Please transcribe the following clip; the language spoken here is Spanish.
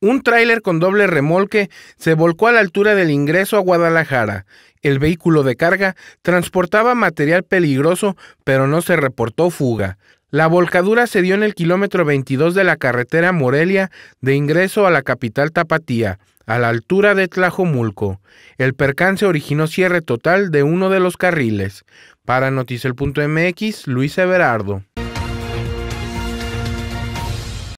Un tráiler con doble remolque se volcó a la altura del ingreso a Guadalajara. El vehículo de carga transportaba material peligroso, pero no se reportó fuga. La volcadura se dio en el kilómetro 22 de la carretera Morelia de ingreso a la capital Tapatía, a la altura de Tlajomulco. El percance originó cierre total de uno de los carriles. Para Noticel.mx, Luis Everardo.